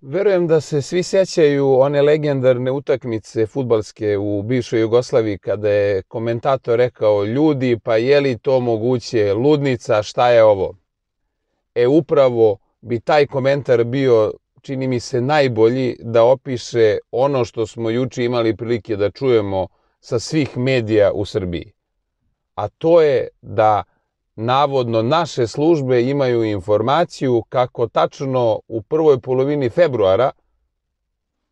Verujem da se svi sećaju one legendarne utakmice futbalske u bivšoj Jugoslaviji kada je komentator rekao ljudi pa je li to moguće, ludnica, šta je ovo? E upravo bi taj komentar bio, čini mi se, najbolji da opiše ono što smo juče imali prilike da čujemo sa svih medija u Srbiji. A to je da navodno naše službe imaju informaciju kako tačno u prvoj polovini februara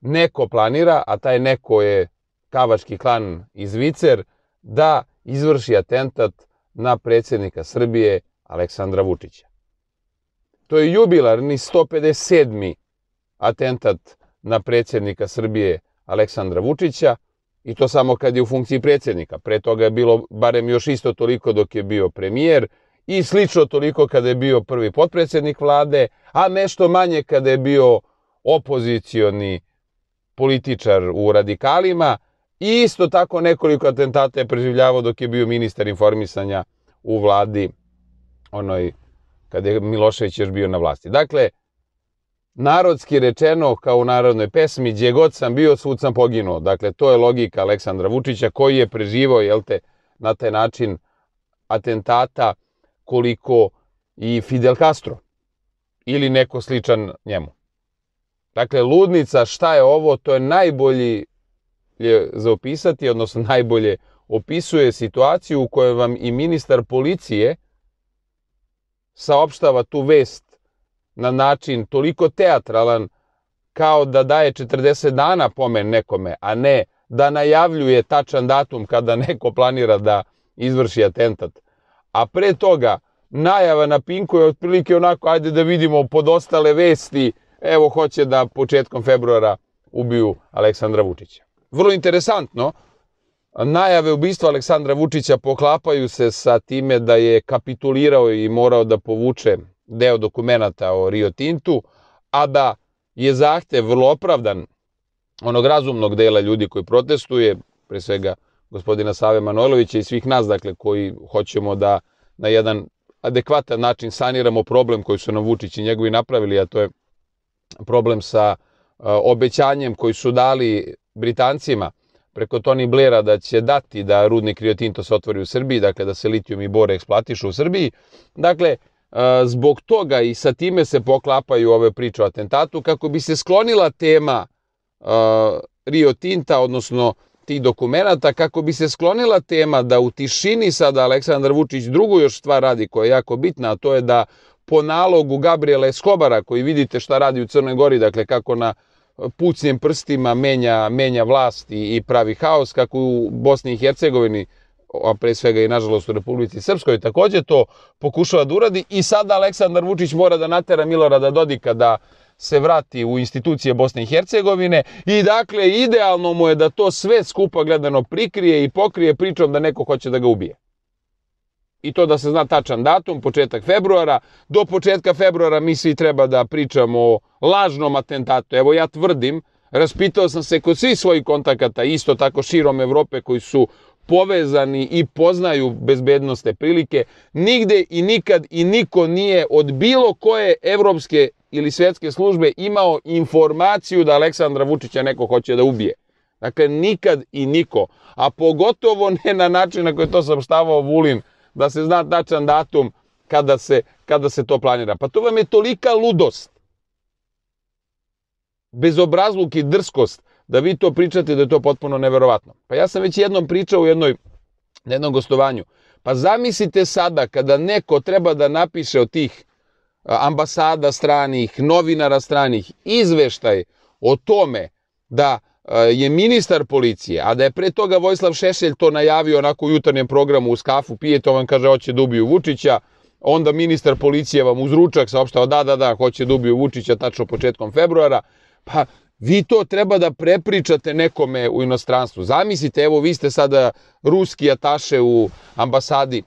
neko planira, a taj neko je kavački klan iz Vicer, da izvrši atentat na predsjednika Srbije Aleksandra Vučića. To je jubilarni 157. atentat na predsjednika Srbije Aleksandra Vučića i to samo kad je u funkciji predsjednika. Pre toga je bilo barem još isto toliko dok je bio premijer, i slično toliko kada je bio prvi potpredsjednik vlade, a nešto manje kada je bio opozicioni političar u radikalima i isto tako nekoliko atentata je preživljavao dok je bio ministar informisanja u vladi onoj kada je Milošević još bio na vlasti. Dakle, narodski rečeno, kao u narodnoj pesmi, gdje god sam bio, svud sam poginuo. Dakle, to je logika Aleksandra Vučića koji je preživao, jel te, na taj način atentata koliko i Fidel Castro ili neko sličan njemu. Dakle, ludnica, šta je ovo, to je najbolji je za opisati, odnosno najbolje opisuje situaciju u kojoj vam i ministar policije saopštava tu vest na način toliko teatralan kao da daje 40 dana pomen nekome, a ne da najavljuje tačan datum kada neko planira da izvrši atentat a pre toga najava na Pinku je otprilike onako, ajde da vidimo pod ostale vesti, evo hoće da početkom februara ubiju Aleksandra Vučića. Vrlo interesantno, najave ubistva Aleksandra Vučića poklapaju se sa time da je kapitulirao i morao da povuče deo dokumenta o Rio Tintu, a da je zahtev vrlo opravdan onog razumnog dela ljudi koji protestuje, pre svega gospodina Save Manojlovića i svih nas, dakle, koji hoćemo da na jedan adekvatan način saniramo problem koji su nam Vučić i njegovi napravili, a to je problem sa e, obećanjem koji su dali Britancima preko Tony Blaira da će dati da rudnik Rio Tinto se otvori u Srbiji, dakle da se litijum i bore eksplatišu u Srbiji. Dakle, e, zbog toga i sa time se poklapaju ove priče o atentatu kako bi se sklonila tema e, Rio Tinta, odnosno tih dokumenta kako bi se sklonila tema da u tišini sada Aleksandar Vučić drugu još stvar radi koja je jako bitna, a to je da po nalogu Gabriela Eskobara koji vidite šta radi u Crnoj Gori, dakle kako na pucnjem prstima menja, menja vlast i, i pravi haos, kako u Bosni i Hercegovini a pre svega i nažalost u Republici Srpskoj, takođe to pokušava da uradi i sada Aleksandar Vučić mora da natera Milorada Dodika da se vrati u institucije Bosne i Hercegovine i dakle idealno mu je da to sve skupa gledano prikrije i pokrije pričom da neko hoće da ga ubije. I to da se zna tačan datum, početak februara. Do početka februara mi svi treba da pričamo o lažnom atentatu. Evo ja tvrdim, raspitao sam se kod svih svojih kontakata, isto tako širom Evrope koji su povezani i poznaju bezbednostne prilike, nigde i nikad i niko nije od bilo koje evropske ili svetske službe imao informaciju da Aleksandra Vučića neko hoće da ubije. Dakle, nikad i niko, a pogotovo ne na način na koji je to saopštavao Vulin, da se zna tačan datum kada se, kada se to planira. Pa to vam je tolika ludost, bezobrazluk i drskost, da vi to pričate da je to potpuno neverovatno. Pa ja sam već jednom pričao u jednoj, na jednom gostovanju. Pa zamislite sada kada neko treba da napiše od tih ambasada stranih, novinara stranih, izveštaj o tome da e, je ministar policije, a da je pre toga Vojislav Šešelj to najavio onako u jutarnjem programu u kafu, pije to vam kaže hoće da ubiju Vučića, onda ministar policije vam uz ručak saopštao da, da, da, hoće da ubiju Vučića tačno početkom februara, pa vi to treba da prepričate nekome u inostranstvu. Zamislite, evo vi ste sada ruski ataše u ambasadi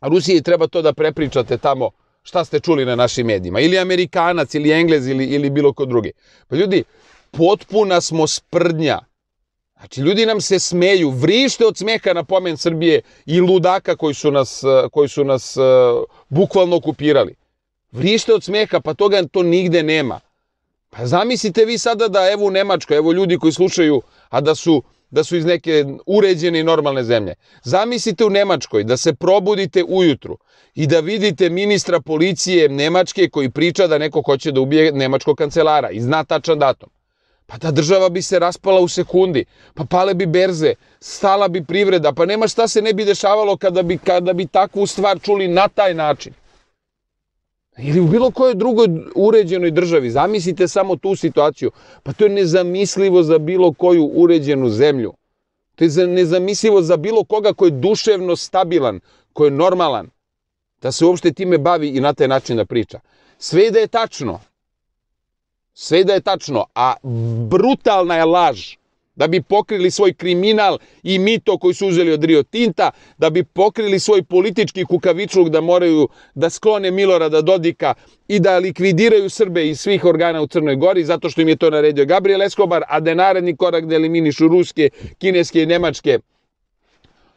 Rusije treba to da prepričate tamo šta ste čuli na našim medijima, ili Amerikanac, ili Englez, ili, ili bilo ko drugi. Pa ljudi, potpuna smo sprdnja. Znači, ljudi nam se smeju, vrište od smeha na pomen Srbije i ludaka koji su nas, eh, koji su nas uh, bukvalno okupirali. Vrište od smeha, pa toga to nigde nema. Pa zamislite vi sada da evo u Nemačkoj, evo ljudi koji slušaju, a da su da su iz neke uređene i normalne zemlje. Zamislite u Nemačkoj da se probudite ujutru i da vidite ministra policije Nemačke koji priča da neko hoće da ubije nemačkog kancelara i zna tačan datum. Pa ta država bi se raspala u sekundi, pa pale bi berze, stala bi privreda, pa nema šta se ne bi dešavalo kada bi, kada bi takvu stvar čuli na taj način. Ili u bilo kojoj drugoj uređenoj državi. Zamislite samo tu situaciju. Pa to je nezamislivo za bilo koju uređenu zemlju. To je nezamislivo za bilo koga koji je duševno stabilan, koji je normalan. Da se uopšte time bavi i na taj način da priča. Sve da je tačno. Sve da je tačno. A brutalna je laž da bi pokrili svoj kriminal i mito koji su uzeli od Rio Tinta, da bi pokrili svoj politički kukavičluk da moraju da sklone Milorada Dodika i da likvidiraju Srbe i svih organa u Crnoj Gori zato što im je to naredio Gabriel Escobar, a da je naredni korak da eliminišu ruske, kineske i nemačke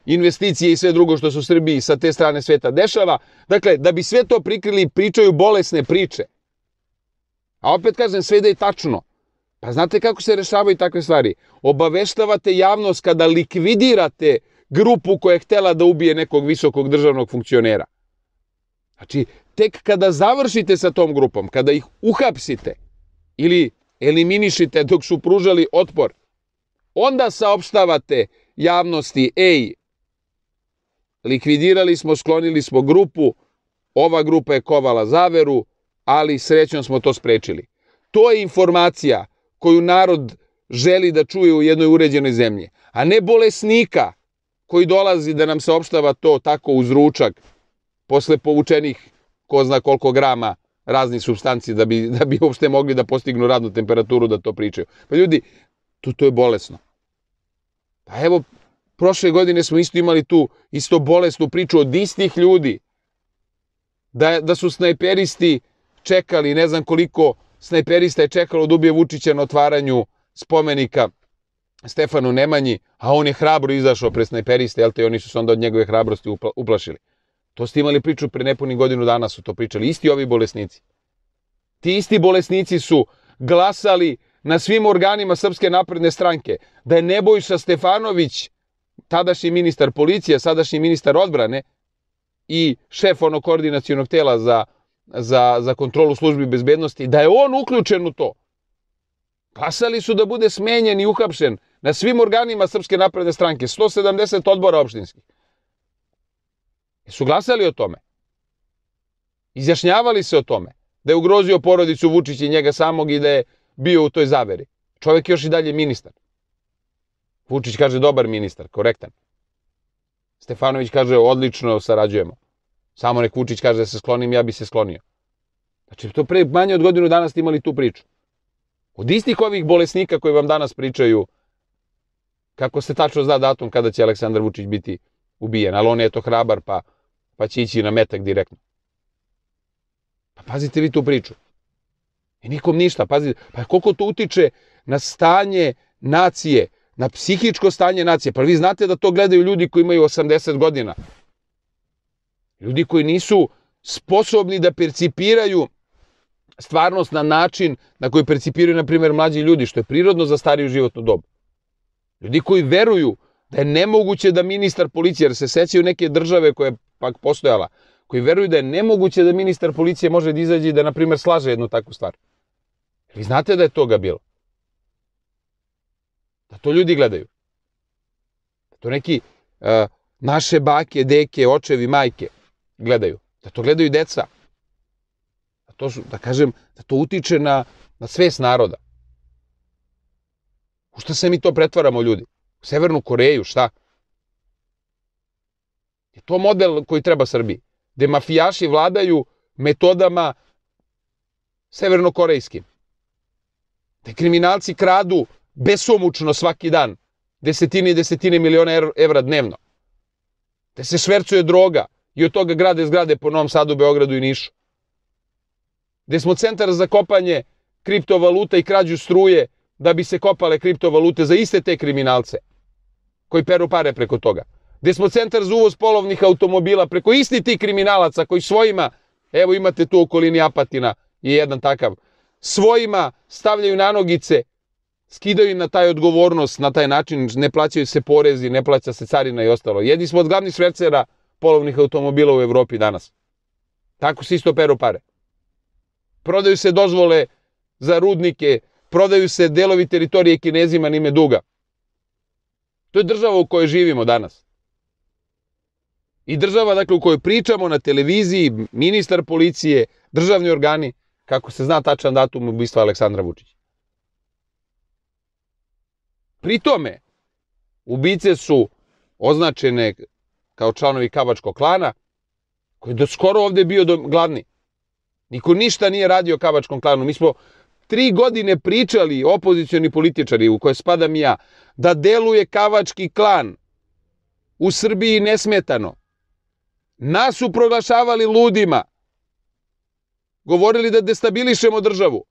investicije i sve drugo što su u Srbiji sa te strane sveta dešava. Dakle, da bi sve to prikrili, pričaju bolesne priče. A opet kažem, sve da je tačno. Pa znate kako se rešavaju takve stvari? Obaveštavate javnost kada likvidirate grupu koja je htela da ubije nekog visokog državnog funkcionera. Znači, tek kada završite sa tom grupom, kada ih uhapsite ili eliminišite dok su pružali otpor, onda saopštavate javnosti, ej, likvidirali smo, sklonili smo grupu, ova grupa je kovala zaveru, ali srećom smo to sprečili. To je informacija koju narod želi da čuje u jednoj uređenoj zemlji, a ne bolesnika koji dolazi da nam se opštava to tako uz ručak posle povučenih ko zna koliko grama raznih substanci da bi, da bi uopšte mogli da postignu radnu temperaturu da to pričaju. Pa ljudi, to, to je bolesno. Pa evo, prošle godine smo isto imali tu isto bolesnu priču od istih ljudi. Da, da su snajperisti čekali ne znam koliko snajperista je čekalo da ubije Vučića na otvaranju spomenika Stefanu Nemanji, a on je hrabro izašao pre snajperiste, jel te, i oni su se onda od njegove hrabrosti uplašili. To ste imali priču pre nepunih godinu dana su to pričali, isti ovi bolesnici. Ti isti bolesnici su glasali na svim organima Srpske napredne stranke da je Nebojša Stefanović, tadašnji ministar policije, sadašnji ministar odbrane i šef onog koordinacijonog tela za za, za kontrolu službi bezbednosti, da je on uključen u to. Glasali su da bude smenjen i uhapšen na svim organima Srpske napredne stranke, 170 odbora opštinskih. Su glasali o tome. Izjašnjavali se o tome. Da je ugrozio porodicu Vučića i njega samog i da je bio u toj zaveri. Čovjek još i dalje ministar. Vučić kaže dobar ministar, korektan. Stefanović kaže odlično sarađujemo. Samo nek Vučić kaže da se sklonim, ja bi se sklonio. Znači, to pre manje od godinu danas imali tu priču. Od istih ovih bolesnika koji vam danas pričaju kako se tačno zna datum kada će Aleksandar Vučić biti ubijen, ali on je to hrabar pa, pa će ići na metak direktno. Pa pazite vi tu priču. I nikom ništa, pazite. Pa koliko to utiče na stanje nacije, na psihičko stanje nacije. Pa vi znate da to gledaju ljudi koji imaju 80 godina. Ljudi koji nisu sposobni da percipiraju stvarnost na način na koji percipiraju, na primjer, mlađi ljudi, što je prirodno za stariju životnu dobu. Ljudi koji veruju da je nemoguće da ministar policije, jer se sećaju neke države koje je pak postojala, koji veruju da je nemoguće da ministar policije može da izađe i da, na primjer, slaže jednu takvu stvar. Vi znate da je toga bilo? Da to ljudi gledaju. Da to neki uh, naše bake, deke, očevi, majke – gledaju, da to gledaju deca. Da, to su, da kažem, da to utiče na, na svest naroda. U šta se mi to pretvaramo, ljudi? U Severnu Koreju, šta? Je to model koji treba Srbiji, gde mafijaši vladaju metodama severnokorejskim. Gde kriminalci kradu besomučno svaki dan, desetine i desetine miliona evra dnevno. Gde se švercuje droga, i od toga grade zgrade po Novom Sadu, Beogradu i Nišu. Gde smo centar za kopanje kriptovaluta i krađu struje da bi se kopale kriptovalute za iste te kriminalce koji peru pare preko toga. Gde smo centar za uvoz polovnih automobila preko isti ti kriminalaca koji svojima, evo imate tu okolini Apatina je jedan takav, svojima stavljaju na nogice, skidaju im na taj odgovornost, na taj način ne plaćaju se porezi, ne plaća se carina i ostalo. Jedni smo od glavnih švercera polovnih automobila u Evropi danas. Tako se isto peru pare. Prodaju se dozvole za rudnike, prodaju se delovi teritorije Kinezima nime duga. To je država u kojoj živimo danas. I država dakle, u kojoj pričamo na televiziji, ministar policije, državni organi, kako se zna tačan datum ubistva Aleksandra Vučića. Pri tome, ubice su označene kao članovi Kabačkog klana, koji je do skoro ovde bio glavni. Niko ništa nije radio Kabačkom klanu. Mi smo tri godine pričali, opozicioni političari, u koje spadam ja, da deluje Kavački klan u Srbiji nesmetano. Nas su proglašavali ludima. Govorili da destabilišemo državu.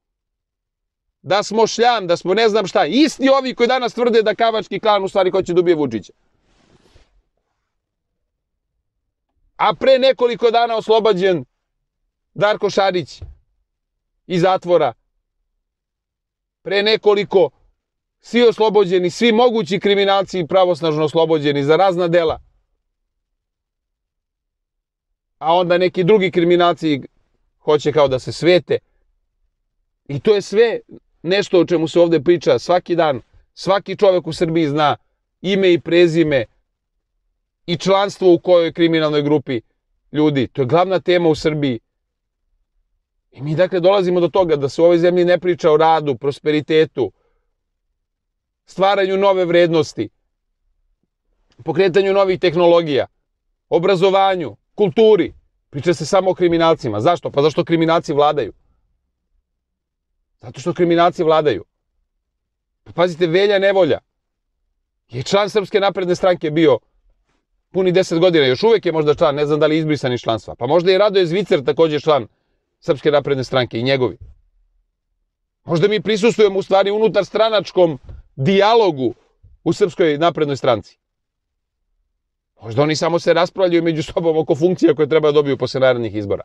Da smo šljam, da smo ne znam šta. Isti ovi koji danas tvrde da Kavački klan u stvari hoće da ubije Vučića. a pre nekoliko dana oslobađen Darko Šarić iz zatvora. Pre nekoliko svi oslobođeni, svi mogući kriminalci i pravosnažno oslobođeni za razna dela. A onda neki drugi kriminalci hoće kao da se svete. I to je sve nešto o čemu se ovde priča svaki dan. Svaki čovek u Srbiji zna ime i prezime, i članstvo u kojoj kriminalnoj grupi ljudi. To je glavna tema u Srbiji. I mi dakle dolazimo do toga da se u ovoj zemlji ne priča o radu, prosperitetu, stvaranju nove vrednosti, pokretanju novih tehnologija, obrazovanju, kulturi. Priča se samo o kriminalcima. Zašto? Pa zašto kriminalci vladaju? Zato što kriminalci vladaju. Pa pazite, Velja Nevolja je član Srpske napredne stranke bio puni 10 godina, još uvek je možda član, ne znam da li je izbrisan iz članstva. Pa možda je Radoje Zvicer takođe član Srpske napredne stranke i njegovi. Možda mi prisustujemo u stvari unutar stranačkom dijalogu u Srpskoj naprednoj stranci. Možda oni samo se raspravljaju među sobom oko funkcija koje treba da dobiju posle narednih izbora.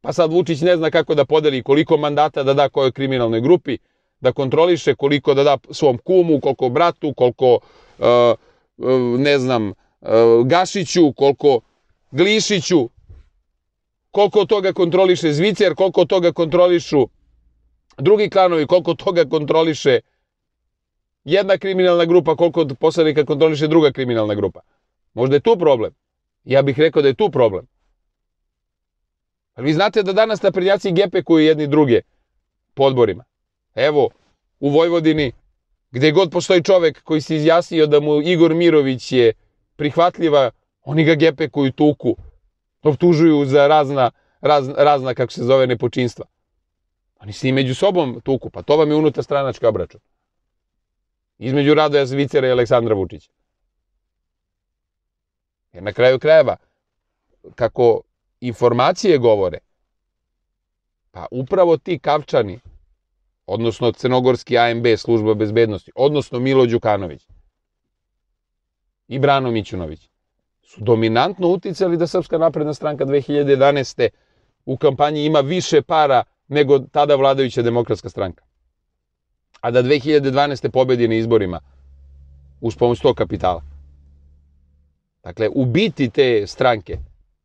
Pa sad Vučić ne zna kako da podeli koliko mandata da da kojoj kriminalnoj grupi, da kontroliše koliko da da svom kumu, koliko bratu, koliko uh, E, ne znam, e, Gašiću, koliko Glišiću, koliko toga kontroliše Zvicer, koliko toga kontrolišu drugi klanovi, koliko toga kontroliše jedna kriminalna grupa, koliko od kontroliše druga kriminalna grupa. Možda je tu problem. Ja bih rekao da je tu problem. Ali vi znate da danas naprednjaci gepekuju jedni druge podborima. Evo, u Vojvodini Gde god postoji čovek koji se izjasnio da mu Igor Mirović je prihvatljiva, oni ga gepekuju, tuku, optužuju za razna, razna, razna kako se zove, nepočinstva. Oni se i među sobom tuku, pa to vam je unutar stranačka obračun. Između Radoja Zvicera i Aleksandra Vučića. Jer na kraju krajeva, kako informacije govore, pa upravo ti kavčani odnosno Crnogorski AMB služba bezbednosti, odnosno Milo Đukanović i Brano Mićunović, su dominantno uticali da Srpska napredna stranka 2011. u kampanji ima više para nego tada vladajuća demokratska stranka. A da 2012. pobedi na izborima uz pomoć tog kapitala. Dakle, u biti te stranke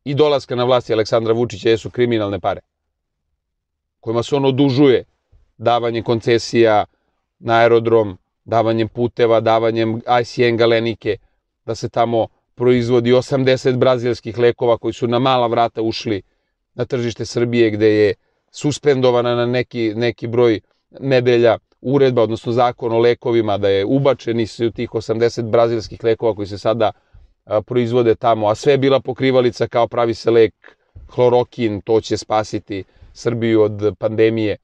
i dolaska na vlasti Aleksandra Vučića jesu kriminalne pare kojima se on odužuje davanje koncesija na aerodrom, davanjem puteva, davanjem ICN galenike, da se tamo proizvodi 80 brazilskih lekova koji su na mala vrata ušli na tržište Srbije gde je suspendovana na neki, neki broj nedelja uredba, odnosno zakon o lekovima, da je ubačeni su tih 80 brazilskih lekova koji se sada a, proizvode tamo, a sve je bila pokrivalica kao pravi se lek hlorokin, to će spasiti Srbiju od pandemije.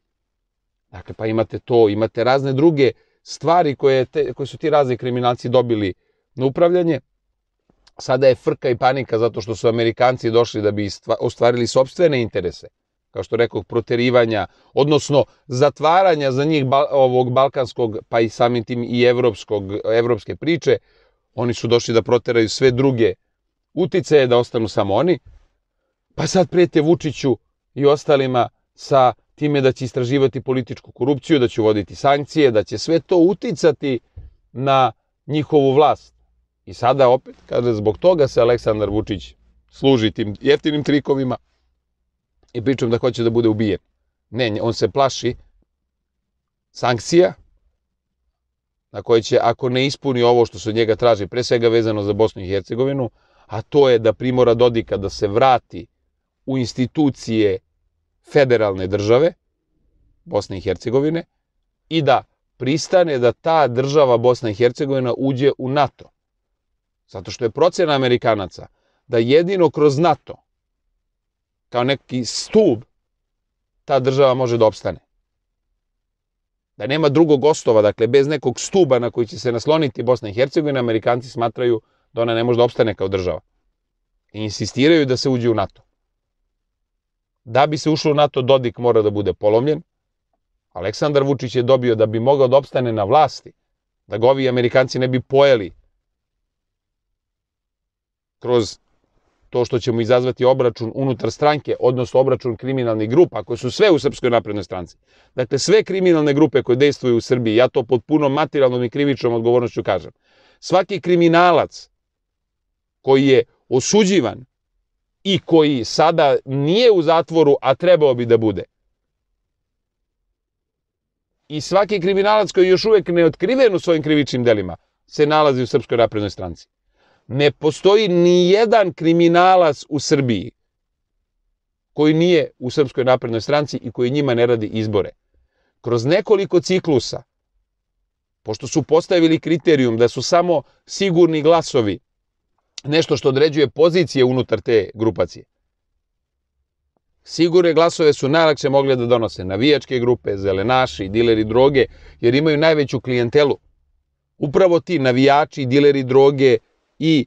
Dakle, pa imate to, imate razne druge stvari koje, te, koje su ti razni kriminalci dobili na upravljanje. Sada je frka i panika zato što su Amerikanci došli da bi ostvarili sobstvene interese, kao što rekao, proterivanja, odnosno zatvaranja za njih ovog balkanskog, pa i samim tim i evropskog, evropske priče. Oni su došli da proteraju sve druge utice, da ostanu samo oni. Pa sad prijete Vučiću i ostalima sa time da će istraživati političku korupciju, da će uvoditi sankcije, da će sve to uticati na njihovu vlast. I sada opet, kaže, zbog toga se Aleksandar Vučić služi tim jeftinim trikovima i pričom da hoće da bude ubijen. Ne, on se plaši sankcija na koje će, ako ne ispuni ovo što se od njega traži, pre svega vezano za Bosnu i Hercegovinu, a to je da primora Dodika da se vrati u institucije federalne države, Bosne i Hercegovine, i da pristane da ta država Bosna i Hercegovina uđe u NATO. Zato što je procena Amerikanaca da jedino kroz NATO, kao neki stub, ta država može da opstane. Da nema drugog ostova, dakle, bez nekog stuba na koji će se nasloniti Bosna i Hercegovina, Amerikanci smatraju da ona ne može da opstane kao država. I insistiraju da se uđe u NATO. Da bi se ušlo u NATO, Dodik mora da bude polomljen. Aleksandar Vučić je dobio da bi mogao da opstane na vlasti, da ga ovi Amerikanci ne bi pojeli kroz to što ćemo izazvati obračun unutar stranke, odnosno obračun kriminalnih grupa, koje su sve u Srpskoj naprednoj stranci. Dakle, sve kriminalne grupe koje dejstvuju u Srbiji, ja to pod punom materijalnom i krivičnom odgovornošću kažem, svaki kriminalac koji je osuđivan i koji sada nije u zatvoru, a trebao bi da bude. I svaki kriminalac koji je još uvek neotkriven u svojim krivičnim delima se nalazi u Srpskoj naprednoj stranci. Ne postoji ni jedan kriminalac u Srbiji koji nije u Srpskoj naprednoj stranci i koji njima ne radi izbore. Kroz nekoliko ciklusa, pošto su postavili kriterijum da su samo sigurni glasovi nešto što određuje pozicije unutar te grupacije. Sigure glasove su najlakše mogle da donose navijačke grupe, zelenaši, dileri droge, jer imaju najveću klijentelu. Upravo ti navijači, dileri droge i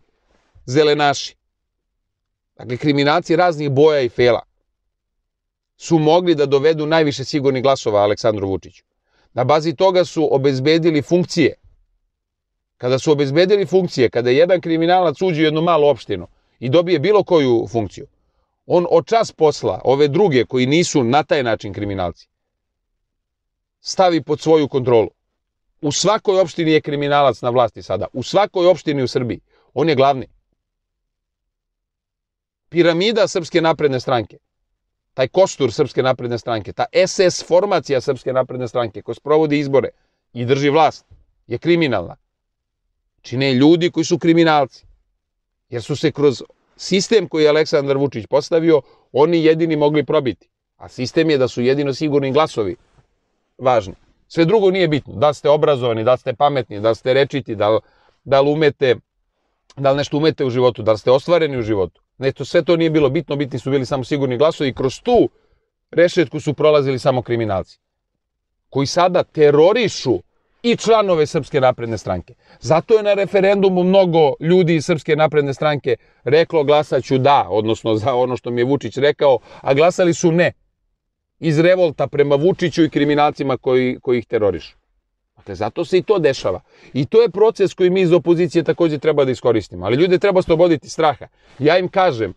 zelenaši. Dakle, kriminalci raznih boja i fela su mogli da dovedu najviše sigurnih glasova Aleksandru Vučiću. Na bazi toga su obezbedili funkcije kada su obezbedili funkcije, kada jedan kriminalac uđe u jednu malu opštinu i dobije bilo koju funkciju, on od čas posla ove druge koji nisu na taj način kriminalci, stavi pod svoju kontrolu. U svakoj opštini je kriminalac na vlasti sada. U svakoj opštini u Srbiji. On je glavni. Piramida Srpske napredne stranke, taj kostur Srpske napredne stranke, ta SS formacija Srpske napredne stranke koja sprovodi izbore i drži vlast, je kriminalna čine ljudi koji su kriminalci. Jer su se kroz sistem koji je Aleksandar Vučić postavio, oni jedini mogli probiti. A sistem je da su jedino sigurni glasovi važni. Sve drugo nije bitno. Da ste obrazovani, da ste pametni, da ste rečiti, da, da li umete, da li nešto umete u životu, da li ste ostvareni u životu. Nešto, sve to nije bilo bitno, bitni su bili samo sigurni glasovi i kroz tu rešetku su prolazili samo kriminalci. Koji sada terorišu i članove Srpske napredne stranke. Zato je na referendumu mnogo ljudi iz Srpske napredne stranke reklo glasaću da, odnosno za ono što mi je Vučić rekao, a glasali su ne. Iz revolta prema Vučiću i kriminalcima koji, koji ih terorišu. Dakle, zato se i to dešava. I to je proces koji mi iz opozicije takođe treba da iskoristimo. Ali ljude treba sloboditi straha. Ja im kažem,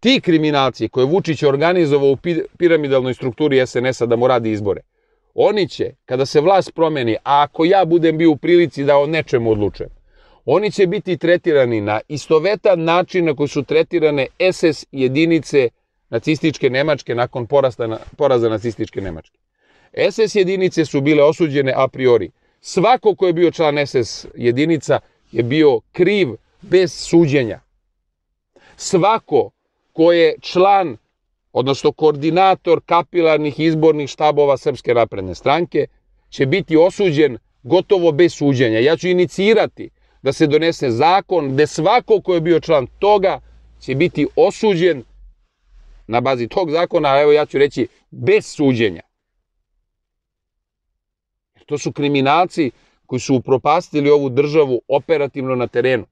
ti kriminalci koje Vučić organizovao u piramidalnoj strukturi SNS-a da mu radi izbore, Oni će, kada se vlast promeni, a ako ja budem bio u prilici da o nečemu odlučem, oni će biti tretirani na istovetan način na koji su tretirane SS jedinice nacističke Nemačke nakon porasta, na, poraza nacističke Nemačke. SS jedinice su bile osuđene a priori. Svako ko je bio član SS jedinica je bio kriv bez suđenja. Svako ko je član odnosno koordinator kapilarnih izbornih štabova Srpske napredne stranke, će biti osuđen gotovo bez suđenja. Ja ću inicirati da se donese zakon gde svako ko je bio član toga će biti osuđen na bazi tog zakona, a evo ja ću reći bez suđenja. To su kriminalci koji su upropastili ovu državu operativno na terenu.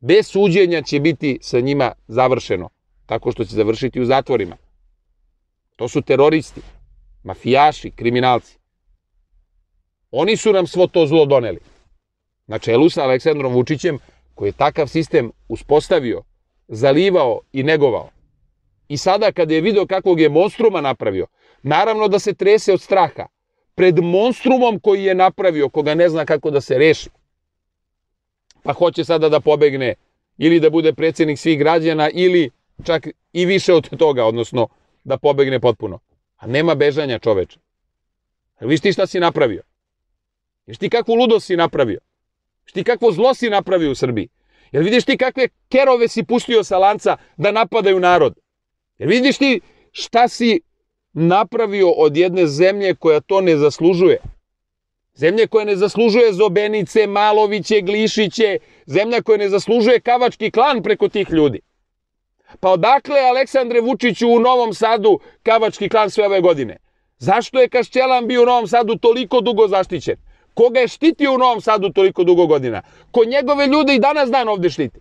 Bez suđenja će biti sa njima završeno tako što će završiti u zatvorima. To su teroristi, mafijaši, kriminalci. Oni su nam svo to zlo doneli. Na čelu sa Aleksandrom Vučićem, koji je takav sistem uspostavio, zalivao i negovao. I sada kada je video kakvog je monstruma napravio, naravno da se trese od straha. Pred monstrumom koji je napravio, koga ne zna kako da se reši. Pa hoće sada da pobegne ili da bude predsednik svih građana ili čak i više od toga, odnosno da pobegne potpuno. A nema bežanja čoveče. Jel viš ti šta si napravio? Viš ti kakvu ludost si napravio? Viš ti kakvo zlo si napravio u Srbiji? Jel vidiš ti kakve kerove si pustio sa lanca da napadaju narod? Jel vidiš ti šta si napravio od jedne zemlje koja to ne zaslužuje? Zemlje koja ne zaslužuje Zobenice, Maloviće, Glišiće, zemlja koja ne zaslužuje kavački klan preko tih ljudi. Pa odakle Aleksandre Vučiću u Novom Sadu kavački klan sve ove godine? Zašto je Kašćelan bio u Novom Sadu toliko dugo zaštićen? Koga je štitio u Novom Sadu toliko dugo godina? Ko njegove ljude i danas dan ovde štiti?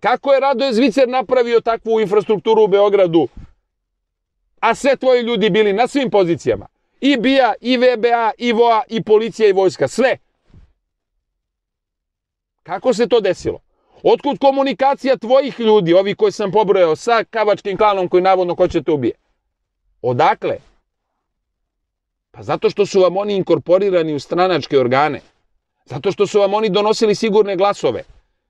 Kako je Radoje Zvicer napravio takvu infrastrukturu u Beogradu, a sve tvoji ljudi bili na svim pozicijama? I BIA, i VBA, i VOA, i policija, i vojska, sve. Kako se to desilo? Otkud komunikacija tvojih ljudi, ovi koji sam pobrojao, sa kavačkim klanom koji navodno hoće da te ubije? Odakle? Pa zato što su vam oni inkorporirani u stranačke organe. Zato što su vam oni donosili sigurne glasove.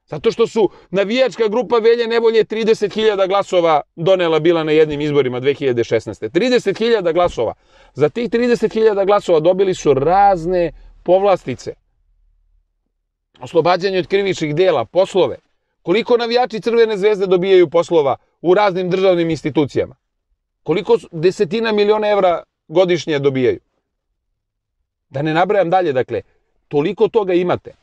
Zato što su navijačka grupa Velje Nevolje 30.000 glasova donela bila na jednim izborima 2016. 30.000 glasova. Za tih 30.000 glasova dobili su razne povlastice oslobađanje od krivičnih dela, poslove. Koliko navijači Crvene zvezde dobijaju poslova u raznim državnim institucijama? Koliko desetina miliona evra godišnje dobijaju? Da ne nabrajam dalje, dakle, toliko toga imate.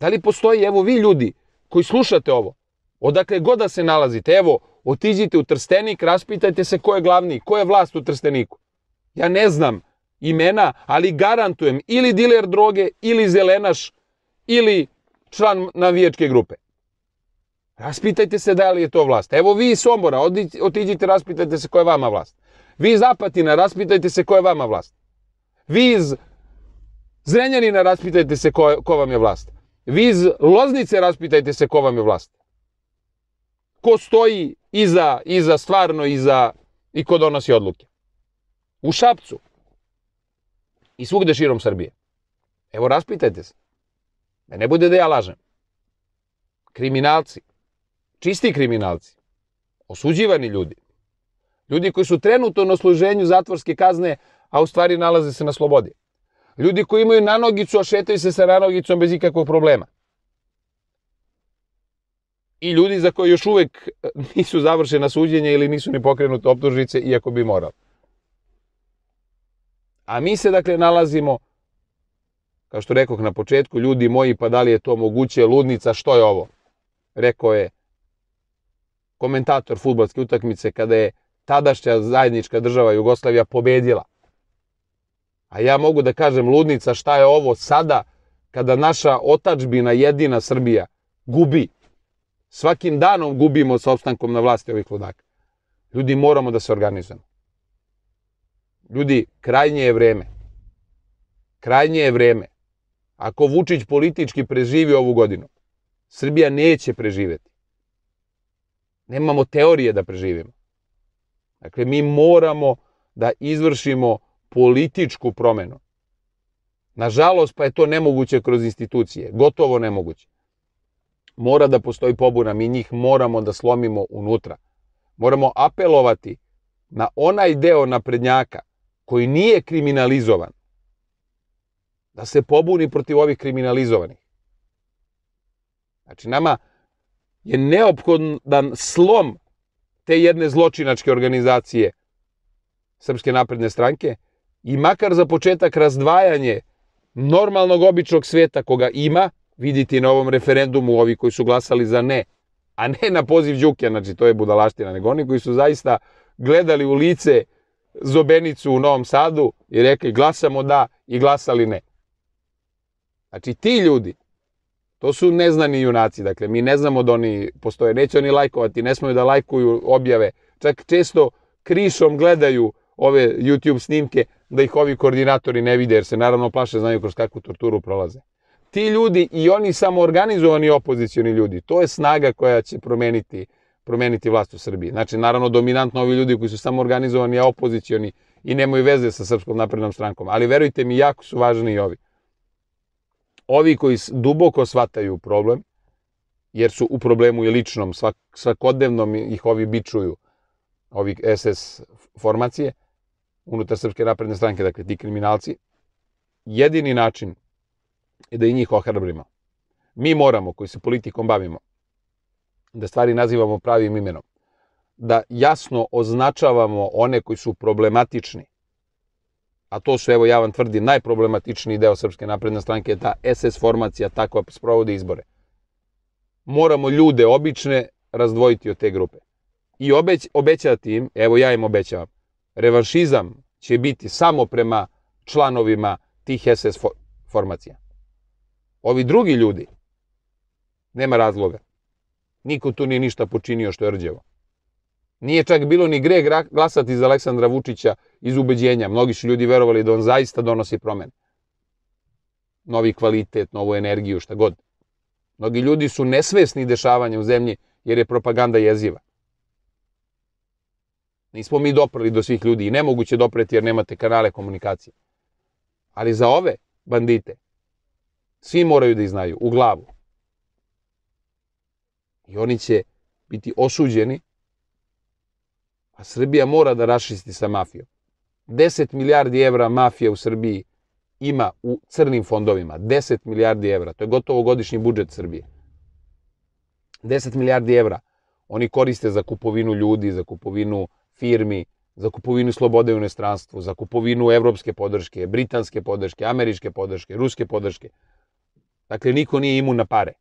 Da li postoji, evo vi ljudi koji slušate ovo, odakle god da se nalazite, evo, otiđite u Trstenik, raspitajte se ko je glavni, ko je vlast u Trsteniku. Ja ne znam imena, ali garantujem ili diler droge ili zelenaš ili član navijačke grupe. Raspitajte se da li je to vlast. Evo vi iz Sombora, otiđite, raspitajte se koja je vama vlast. Vi iz Apatina, raspitajte se koja je vama vlast. Vi iz Zrenjanina, raspitajte se ko, ko vam je vlast. Vi iz Loznice, raspitajte se ko vam je vlast. Ko stoji iza, iza stvarno, iza i ko donosi odluke. U Šapcu. I svugde širom Srbije. Evo, raspitajte se. Da ne bude da ja lažem. Kriminalci. Čisti kriminalci. Osuđivani ljudi. Ljudi koji su trenutno na služenju zatvorske kazne, a u stvari nalaze se na slobodi. Ljudi koji imaju nanogicu, a šetaju se sa nanogicom bez ikakvog problema. I ljudi za koje još uvek e, nisu završena suđenja ili nisu ni pokrenute optužnice, iako bi morali. A mi se, dakle, nalazimo Kao što rekoh na početku, ljudi moji, pa da li je to moguće, ludnica, što je ovo? Rekao je komentator futbolske utakmice kada je tadašnja zajednička država Jugoslavija pobedila. A ja mogu da kažem ludnica šta je ovo sada kada naša otačbina jedina Srbija gubi. Svakim danom gubimo sa opstankom na vlasti ovih ludaka. Ljudi, moramo da se organizujemo. Ljudi, krajnje je vreme. Krajnje je vreme. Ako Vučić politički preživi ovu godinu, Srbija neće preživeti. Nemamo teorije da preživimo. Dakle, mi moramo da izvršimo političku promenu. Nažalost, pa je to nemoguće kroz institucije. Gotovo nemoguće. Mora da postoji pobuna, mi njih moramo da slomimo unutra. Moramo apelovati na onaj deo naprednjaka koji nije kriminalizovan, da se pobuni protiv ovih kriminalizovanih. Znači, nama je neophodan slom te jedne zločinačke organizacije Srpske napredne stranke i makar za početak razdvajanje normalnog običnog sveta koga ima, vidite na ovom referendumu ovi koji su glasali za ne, a ne na poziv Đuke, znači to je budalaština, nego oni koji su zaista gledali u lice Zobenicu u Novom Sadu i rekli glasamo da i glasali ne. Znači, ti ljudi, to su neznani junaci, dakle, mi ne znamo da oni postoje, neće oni lajkovati, ne smaju da lajkuju objave, čak često krišom gledaju ove YouTube snimke da ih ovi koordinatori ne vide, jer se naravno plaše, znaju kroz kakvu torturu prolaze. Ti ljudi i oni samoorganizovani opozicioni ljudi, to je snaga koja će promeniti, promeniti vlast u Srbiji. Znači, naravno, dominantno ovi ljudi koji su samoorganizovani, a opozicioni i nemaju veze sa Srpskom naprednom strankom. Ali verujte mi, jako su važni i ovi ovi koji duboko shvataju problem, jer su u problemu i ličnom, svak, svakodnevnom ih ovi bičuju, ovi SS formacije, unutar Srpske napredne stranke, dakle ti kriminalci, jedini način je da i njih ohrabrimo. Mi moramo, koji se politikom bavimo, da stvari nazivamo pravim imenom, da jasno označavamo one koji su problematični, a to su, evo ja vam tvrdim, najproblematičniji deo Srpske napredne stranke je ta SS formacija, ta koja sprovode izbore. Moramo ljude obične razdvojiti od te grupe. I obeć, obećati im, evo ja im obećavam, revanšizam će biti samo prema članovima tih SS formacija. Ovi drugi ljudi, nema razloga. Niko tu nije ništa počinio što je rđevo. Nije čak bilo ni gre glasati za Aleksandra Vučića iz ubeđenja. Mnogi su ljudi verovali da on zaista donosi promen. Novi kvalitet, novu energiju, šta god. Mnogi ljudi su nesvesni dešavanja u zemlji jer je propaganda jeziva. Nismo mi doprali do svih ljudi i nemoguće dopreti jer nemate kanale komunikacije. Ali za ove bandite, svi moraju da ih znaju, u glavu. I oni će biti osuđeni A Srbija mora da rašisti sa mafijom. 10 milijardi evra mafija u Srbiji ima u crnim fondovima. 10 milijardi evra. To je gotovo godišnji budžet Srbije. 10 milijardi evra oni koriste za kupovinu ljudi, za kupovinu firmi, za kupovinu slobode u inostranstvu, za kupovinu evropske podrške, britanske podrške, američke podrške, ruske podrške. Dakle, niko nije imun na pare.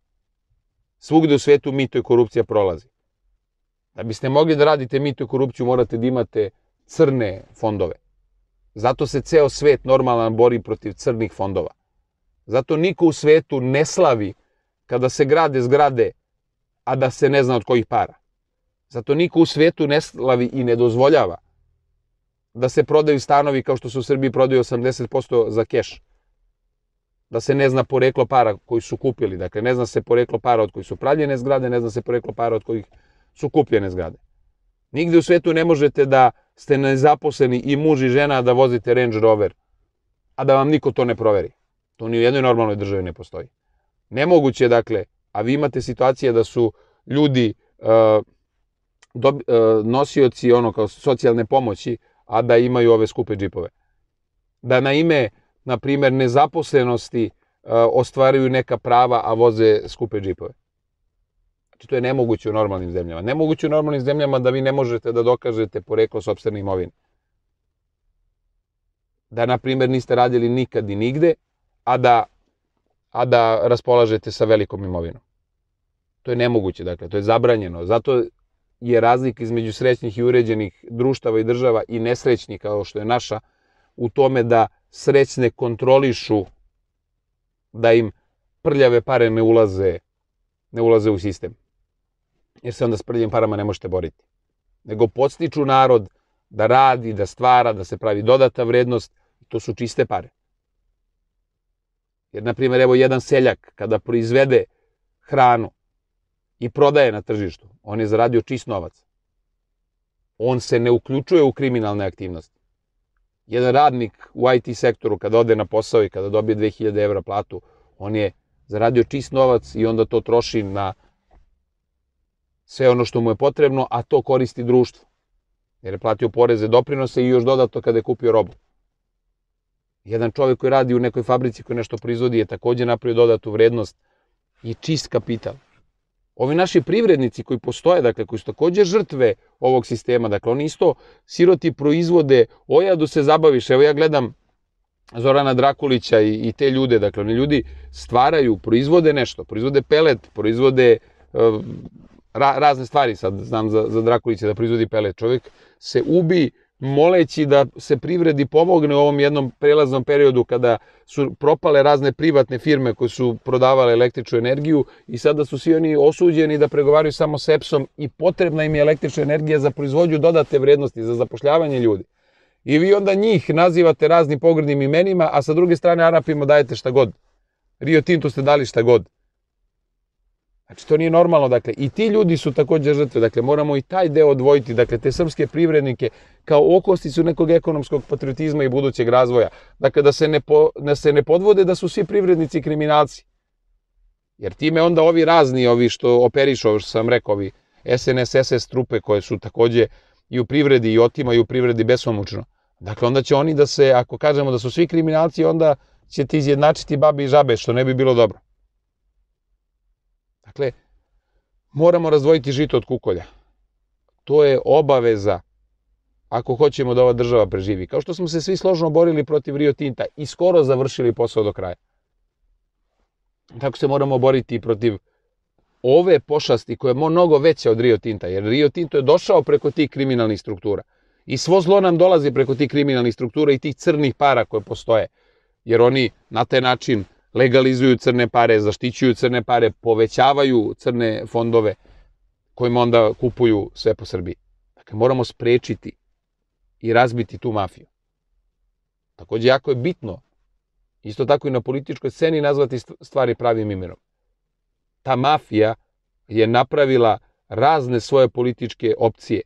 Svugde u svetu mito i korupcija prolazi. Da biste mogli da radite mito i korupciju, morate da imate crne fondove. Zato se ceo svet normalan bori protiv crnih fondova. Zato niko u svetu ne slavi kada se grade zgrade, a da se ne zna od kojih para. Zato niko u svetu ne slavi i ne dozvoljava da se prodaju stanovi kao što se u Srbiji prodaju 80% za keš. Da se ne zna poreklo para koji su kupili. Dakle, ne zna se poreklo para od kojih su pravljene zgrade, ne zna se poreklo para od kojih su kupljene zgrade. Nigde u svetu ne možete da ste nezaposleni i muž i žena da vozite Range Rover, a da vam niko to ne proveri. To ni u jednoj normalnoj državi ne postoji. Nemoguće, dakle, a vi imate situacije da su ljudi uh, uh, nosioci ono kao socijalne pomoći, a da imaju ove skupe džipove. Da na ime, na primer, nezaposlenosti uh, ostvaruju neka prava, a voze skupe džipove. Znači, to je nemoguće u normalnim zemljama. Nemoguće u normalnim zemljama da vi ne možete da dokažete poreklo sobstvene imovine. Da, na primjer, niste radili nikad i nigde, a da, a da raspolažete sa velikom imovinom. To je nemoguće, dakle, to je zabranjeno. Zato je razlik između srećnih i uređenih društava i država i nesrećnih, kao što je naša, u tome da srećne kontrolišu, da im prljave pare ne ulaze, ne ulaze u sistem jer se onda s prljim parama ne možete boriti. Nego podstiču narod da radi, da stvara, da se pravi dodata vrednost, to su čiste pare. Jer, na primjer, evo jedan seljak kada proizvede hranu i prodaje na tržištu, on je zaradio čist novac. On se ne uključuje u kriminalne aktivnosti. Jedan radnik u IT sektoru kada ode na posao i kada dobije 2000 evra platu, on je zaradio čist novac i onda to troši na sve ono što mu je potrebno, a to koristi društvo. Jer je platio poreze, doprinose i još dodatno kada je kupio robu. Jedan čovek koji radi u nekoj fabrici koji nešto proizvodi je takođe napravio dodatu vrednost i čist kapital. Ovi naši privrednici koji postoje, dakle, koji su takođe žrtve ovog sistema, dakle, oni isto siroti proizvode, ojadu da se zabaviš, evo ja gledam Zorana Drakulića i, i te ljude, dakle, oni ljudi stvaraju, proizvode nešto, proizvode pelet, proizvode ra, razne stvari sad znam za, za Drakulića da proizvodi pelet. Čovjek se ubi moleći da se privredi pomogne u ovom jednom prelaznom periodu kada su propale razne privatne firme koje su prodavale električnu energiju i sada su svi oni osuđeni da pregovaraju samo s EPS-om i potrebna im je električna energija za proizvodnju dodate vrednosti, za zapošljavanje ljudi. I vi onda njih nazivate raznim pogrdnim imenima, a sa druge strane Arapima dajete šta god. Rio Tinto ste dali šta god. Znači, to nije normalno, dakle, i ti ljudi su takođe žrtve, dakle, moramo i taj deo odvojiti, dakle, te srpske privrednike kao okosticu nekog ekonomskog patriotizma i budućeg razvoja. Dakle, da se ne, po, da se ne podvode da su svi privrednici kriminalci. Jer time onda ovi razni, ovi što operišo, ovo što sam rekao, ovi SNS, SS trupe koje su takođe i u privredi i otimaju u privredi besomučno. Dakle, onda će oni da se, ako kažemo da su svi kriminalci, onda će ti izjednačiti babi i žabe, što ne bi bilo dobro. Dakle, moramo razdvojiti žito od kukolja. To je obaveza ako hoćemo da ova država preživi. Kao što smo se svi složno borili protiv Rio Tinta i skoro završili posao do kraja. Tako se moramo boriti protiv ove pošasti koja je mnogo veća od Rio Tinta, jer Rio Tinto je došao preko tih kriminalnih struktura. I svo zlo nam dolazi preko tih kriminalnih struktura i tih crnih para koje postoje. Jer oni na taj način legalizuju crne pare, zaštićuju crne pare, povećavaju crne fondove kojima onda kupuju sve po Srbiji. Dakle, moramo sprečiti i razbiti tu mafiju. Takođe, jako je bitno, isto tako i na političkoj sceni, nazvati stvari pravim imenom. Ta mafija je napravila razne svoje političke opcije.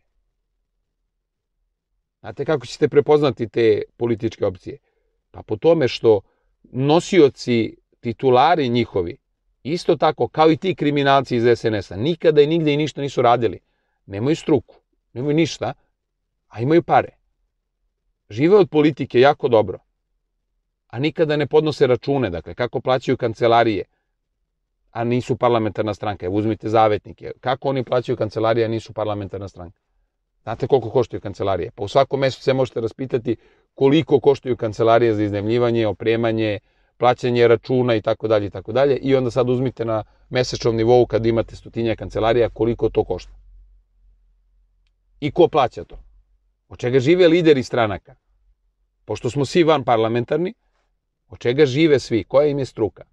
Znate kako ćete prepoznati te političke opcije? Pa po tome što nosioci, titulari njihovi, isto tako kao i ti kriminalci iz SNS-a, nikada i nigde i ništa nisu radili. Nemaju struku, nemaju ništa, a imaju pare. Žive od politike jako dobro, a nikada ne podnose račune, dakle, kako plaćaju kancelarije, a nisu parlamentarna stranka. Evo, uzmite zavetnike. Kako oni plaćaju kancelarije, a nisu parlamentarna stranka? Znate koliko koštaju kancelarije? Pa u svakom mesu se možete raspitati koliko koštaju kancelarije za iznajmljivanje, opremanje, plaćanje računa i tako dalje i tako dalje i onda sad uzmite na mesečnom nivou kad imate stotinja kancelarija koliko to košta. I ko plaća to? Od čega žive lideri stranaka? Pošto smo svi van parlamentarni, od čega žive svi? Koja im je struka?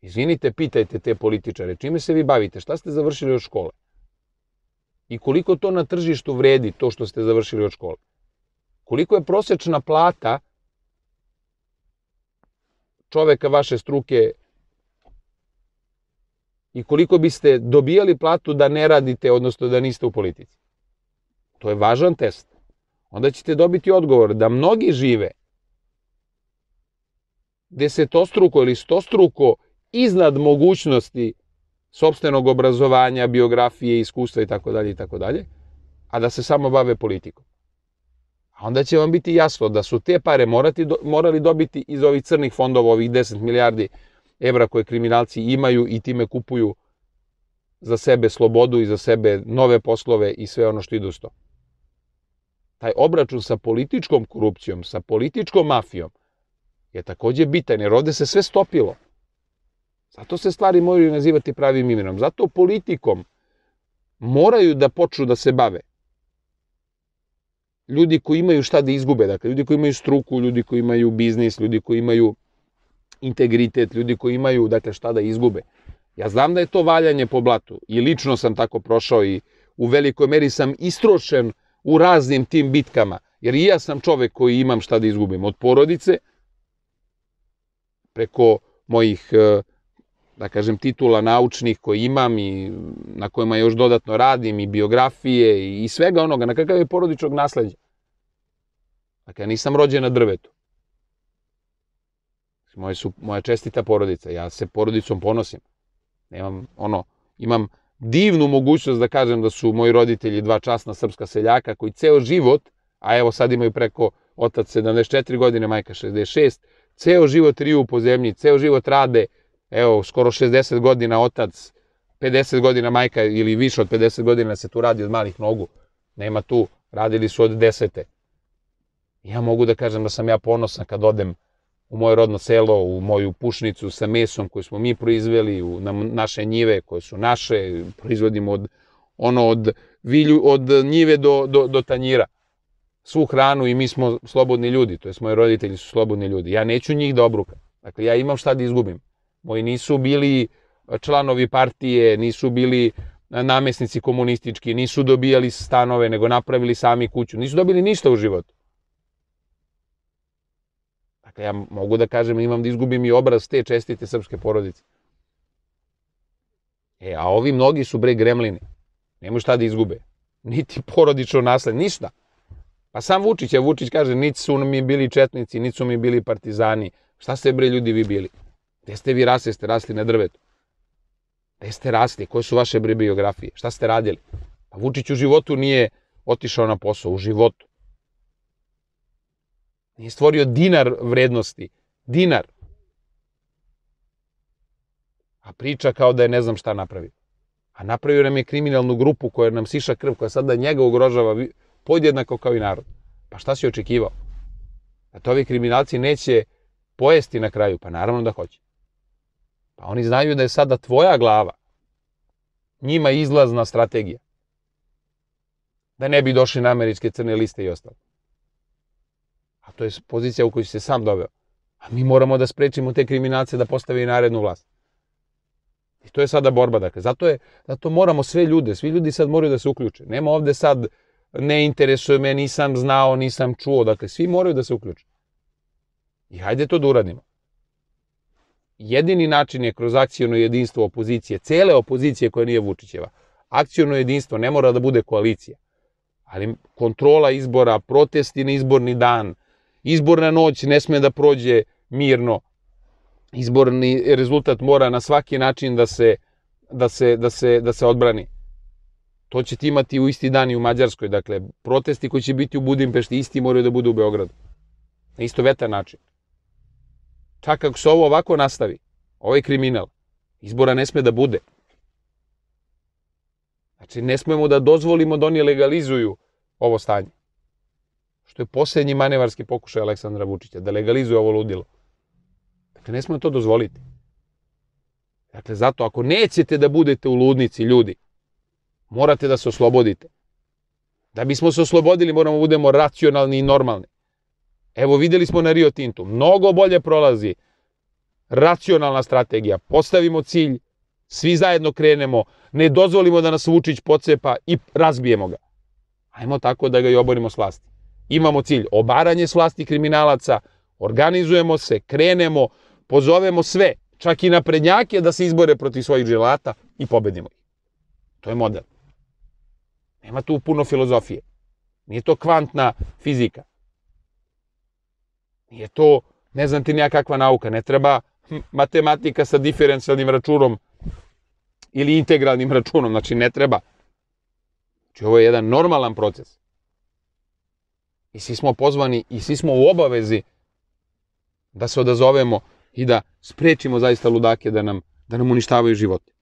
Izvinite, pitajte te političare, čime se vi bavite? Šta ste završili od škole? I koliko to na tržištu vredi to što ste završili od škole? Koliko je prosečna plata čoveka vaše struke i koliko biste dobijali platu da ne radite, odnosno da niste u politici? To je važan test. Onda ćete dobiti odgovor da mnogi žive desetostruko ili stostruko iznad mogućnosti sobstvenog obrazovanja, biografije, iskustva i tako dalje i tako dalje, a da se samo bave politikom. A onda će vam biti jasno da su te pare morati, morali dobiti iz ovih crnih fondova, ovih 10 milijardi evra koje kriminalci imaju i time kupuju za sebe slobodu i za sebe nove poslove i sve ono što idu s to. Taj obračun sa političkom korupcijom, sa političkom mafijom je takođe bitan, jer ovde se sve stopilo. Zato se stvari moraju nazivati pravim imenom. Zato politikom moraju da počnu da se bave ljudi koji imaju šta da izgube, dakle, ljudi koji imaju struku, ljudi koji imaju biznis, ljudi koji imaju integritet, ljudi koji imaju, dakle, šta da izgube. Ja znam da je to valjanje po blatu i lično sam tako prošao i u velikoj meri sam istrošen u raznim tim bitkama, jer i ja sam čovek koji imam šta da izgubim od porodice, preko mojih uh, da kažem, titula naučnih koji imam i na kojima još dodatno radim i biografije i svega onoga, na kakav je porodičnog nasledđa. Dakle, ja nisam rođen na drvetu. Moje su, moja čestita porodica, ja se porodicom ponosim. Nemam, ono, imam divnu mogućnost da kažem da su moji roditelji dva časna srpska seljaka koji ceo život, a evo sad imaju preko otac 74 godine, majka 66, ceo život riju po zemlji, ceo život rade, evo, skoro 60 godina otac, 50 godina majka ili više od 50 godina se tu radi od malih nogu. Nema tu, radili su od desete. Ja mogu da kažem da sam ja ponosan kad odem u moje rodno selo, u moju pušnicu sa mesom koju smo mi proizveli, u na naše njive koje su naše, proizvodimo od, ono od, vilju, od njive do, do, do tanjira. Svu hranu i mi smo slobodni ljudi, to jest moji roditelji su slobodni ljudi. Ja neću njih da obrukam. Dakle, ja imam šta da izgubim moji nisu bili e, članovi partije, nisu bili e, namesnici komunistički, nisu dobijali stanove, nego napravili sami kuću, nisu dobili ništa u životu. Dakle, ja mogu da kažem, imam da izgubim i obraz te čestite srpske porodice. E, a ovi mnogi su bre gremlini. Nemoj šta da izgube. Niti porodično nasled, ništa. Pa sam Vučić, ja Vučić kaže, niti su mi bili četnici, niti su mi bili partizani. Šta ste bre ljudi vi bili? Gde ste vi rasli? Ste rasli na drvetu. Gde ste rasli? Koje su vaše biografije? Šta ste radili? Pa Vučić u životu nije otišao na posao, u životu. Nije stvorio dinar vrednosti. Dinar. A priča kao da je ne znam šta napravio. A napravio nam je kriminalnu grupu koja nam siša krv, koja sada njega ugrožava podjednako kao i narod. Pa šta si očekivao? Da to ovi kriminalci neće pojesti na kraju? Pa naravno da hoće. A oni znaju da je sada tvoja glava njima izlazna strategija. Da ne bi došli na američke crne liste i ostalo. A to je pozicija u koju se sam doveo. A mi moramo da sprečimo te kriminalce da postave i narednu vlast. I to je sada borba. Dakle, zato, je, zato moramo sve ljude, svi ljudi sad moraju da se uključe. Nema ovde sad ne interesuje me, nisam znao, nisam čuo. Dakle, svi moraju da se uključe. I hajde to da uradimo jedini način je kroz akcijno jedinstvo opozicije, cele opozicije koja nije Vučićeva. Akcijno jedinstvo ne mora da bude koalicija, ali kontrola izbora, protesti na izborni dan, izborna noć ne sme da prođe mirno, izborni rezultat mora na svaki način da se, da se, da se, da se odbrani. To ćete imati u isti dan i u Mađarskoj. Dakle, protesti koji će biti u Budimpešti isti moraju da budu u Beogradu. Na isto istovetan način. Čak ako se ovo ovako nastavi, ovaj kriminal, izbora ne sme da bude. Znači, ne smemo da dozvolimo da oni legalizuju ovo stanje. Što je posljednji manevarski pokušaj Aleksandra Vučića, da legalizuje ovo ludilo. Dakle, ne smemo to dozvoliti. Dakle, zato ako nećete da budete u ludnici, ljudi, morate da se oslobodite. Da bismo se oslobodili, moramo da budemo racionalni i normalni. Evo videli smo na Rio Tintu, mnogo bolje prolazi racionalna strategija. Postavimo cilj, svi zajedno krenemo, ne dozvolimo da nas Vučić pocepa i razbijemo ga. Ajmo tako da ga i oborimo s vlasti. Imamo cilj, obaranje s vlasti kriminalaca, organizujemo se, krenemo, pozovemo sve, čak i naprednjake da se izbore protiv svojih želata i pobedimo ih. To je model. Nema tu puno filozofije. Nije to kvantna fizika. Nije to, ne znam ti nija kakva nauka, ne treba matematika sa diferencijalnim računom ili integralnim računom, znači ne treba. Znači ovo je jedan normalan proces. I svi smo pozvani i svi smo u obavezi da se odazovemo i da sprečimo zaista ludake da nam, da nam uništavaju živote.